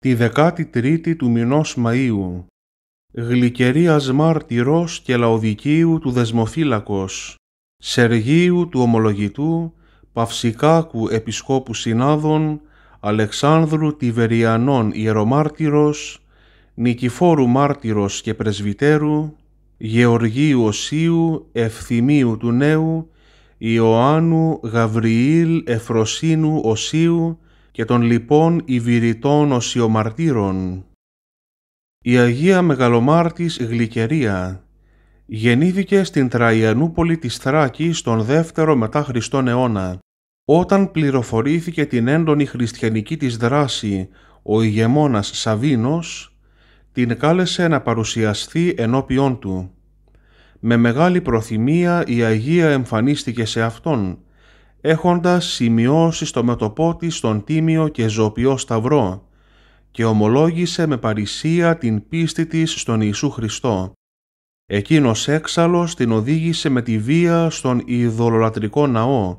τη 13η του μηνός Μαΐου, γλυκερίας μάρτυρος και λαοδικίου του Δεσμοφύλακος Σεργίου του Ομολογητού, Παυσικάκου Επισκόπου Συνάδων, Αλεξάνδρου Τιβεριανών Ιερομάρτυρος, Νικηφόρου Μάρτυρος και Πρεσβυτέρου, Γεωργίου Οσίου, Ευθυμίου του Νέου, Ιωάννου Γαβριήλ Εφροσίνου Οσίου, και των λοιπών ιβηρητών οσιομαρτύρων. Η Αγία Μεγαλομάρτης Γλυκερία γεννήθηκε στην Τραϊανούπολη της Θράκης τον δεύτερο μετά Χριστόν αιώνα, όταν πληροφορήθηκε την έντονη χριστιανική της δράση ο ηγεμόνας Σαβίνος, την κάλεσε να παρουσιαστεί ενώπιόν του. Με μεγάλη προθυμία η Αγία εμφανίστηκε σε αυτόν, έχοντας σημειώσει στο μετωπό της τον τίμιο και Ζωπιό σταυρό και ομολόγησε με παρησία την πίστη της στον Ιησού Χριστό. Εκείνος έξαλλος την οδήγησε με τη βία στον ειδωλολατρικό ναό,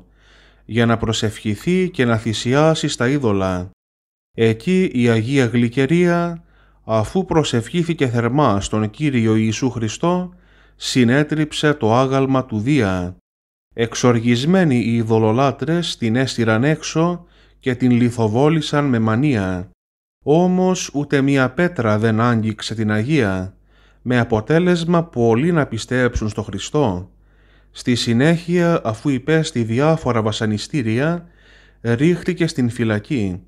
για να προσευχηθεί και να θυσιάσει στα είδωλα. Εκεί η Αγία Γλυκερία, αφού προσευχήθηκε θερμά στον Κύριο Ιησού Χριστό, συνέτριψε το άγαλμα του Δία Εξοργισμένοι οι ειδωλολάτρες την έστειραν έξω και την λιθοβόλησαν με μανία. Όμως ούτε μία πέτρα δεν άγγιξε την Αγία, με αποτέλεσμα πολλοί να πιστέψουν στο Χριστό. Στη συνέχεια, αφού υπέστη διάφορα βασανιστήρια, ρίχτηκε στην φυλακή,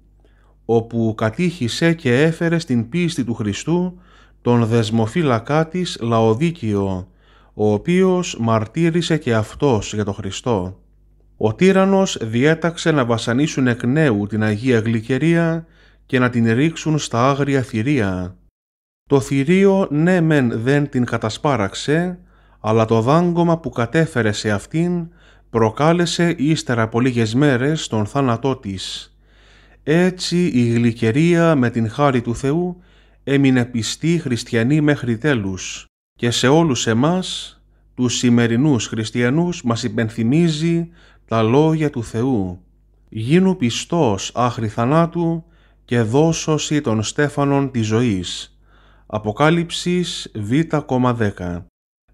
όπου κατήχησε και έφερε στην πίστη του Χριστού τον δεσμοφύλακά της Λαοδίκιο, ο οποίος μαρτύρησε και αυτός για τον Χριστό. Ο τύρανος διέταξε να βασανίσουν εκ νέου την Αγία Γλυκερία και να την ρίξουν στα άγρια θηρία. Το θηρίο ναι μεν δεν την κατασπάραξε, αλλά το δάγκωμα που κατέφερε σε αυτήν προκάλεσε ύστερα από λίγες μέρες τον θάνατό της. Έτσι η Γλυκερία με την χάρη του Θεού έμεινε πιστή χριστιανή μέχρι τέλους και σε όλους εμάς τους σημερινούς χριστιανούς μας υπενθυμίζει τα λόγια του Θεού. «Γίνου πιστός άχρη θανάτου και δώσωση των στέφανων της ζωής». Αποκάλυψης Β,10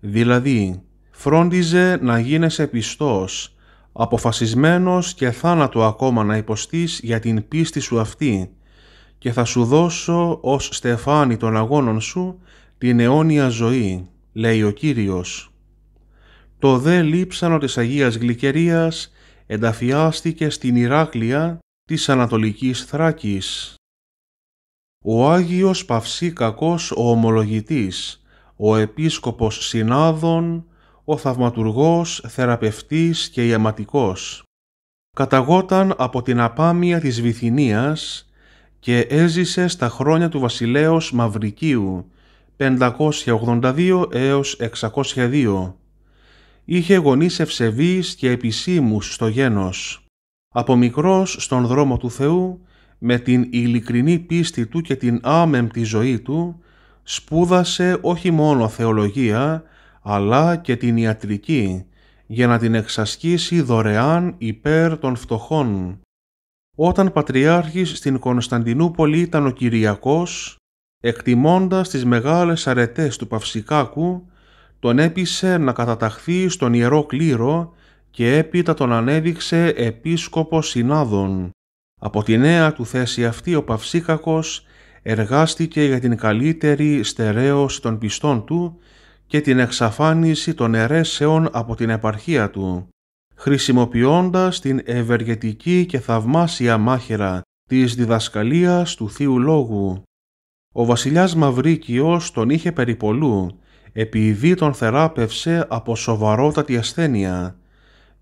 Δηλαδή, φρόντιζε να γίνεσαι πιστός, αποφασισμένος και θάνατο ακόμα να υποστείς για την πίστη σου αυτή και θα σου δώσω ως στεφάνι των αγώνων σου την αιώνια ζωή, λέει ο Κύριος. Το δε λείψανο της Αγίας Γλυκερίας ενταφιάστηκε στην Ηράκλεια της Ανατολικής Θράκης. Ο Άγιος Παυσίκακος ο Ομολογητής, ο Επίσκοπος Συνάδων, ο Θαυματουργός, Θεραπευτής και Ιαματικός. Καταγόταν από την απάμια της Βυθινίας και έζησε στα χρόνια του βασιλέως Μαυρικίου 582 έως 602. Είχε γονείς ευσεβείς και επισήμους στο γένος. Από μικρός στον δρόμο του Θεού, με την ειλικρινή πίστη του και την άμεμπτη ζωή του, σπούδασε όχι μόνο θεολογία, αλλά και την ιατρική, για να την εξασκήσει δωρεάν υπέρ των φτωχών. Όταν πατριάρχης στην Κωνσταντινούπολη ήταν ο Κυριακός, εκτιμώντας τις μεγάλες αρετές του Παυσικάκου, τον έπεισε να καταταχθεί στον Ιερό Κλήρο και έπειτα τον ανέδειξε επίσκοπος συνάδων. Από τη νέα του θέση αυτή ο Παυσίκακος εργάστηκε για την καλύτερη στερέωση των πιστών του και την εξαφάνιση των αιρέσεων από την επαρχία του, χρησιμοποιώντας την ευεργετική και θαυμάσια μάχηρα της διδασκαλίας του Θείου Λόγου ο βασιλιάς Μαυρίκιος τον είχε περιπολού, επειδή τον θεράπευσε από σοβαρότατη ασθένεια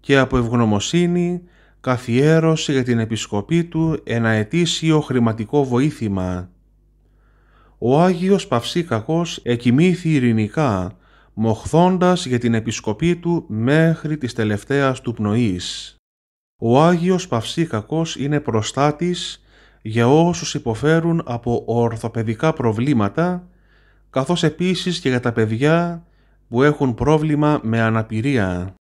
και από ευγνωμοσύνη καθιέρωσε για την επισκοπή του ένα ετήσιο χρηματικό βοήθημα. Ο Άγιος Παυσίκακος εκοιμήθη ειρηνικά, μοχθώντας για την επισκοπή του μέχρι της τελευταίας του πνοής. Ο Άγιος Παυσίκακος είναι προστάτης για όσους υποφέρουν από ορθοπαιδικά προβλήματα, καθώς επίσης και για τα παιδιά που έχουν πρόβλημα με αναπηρία.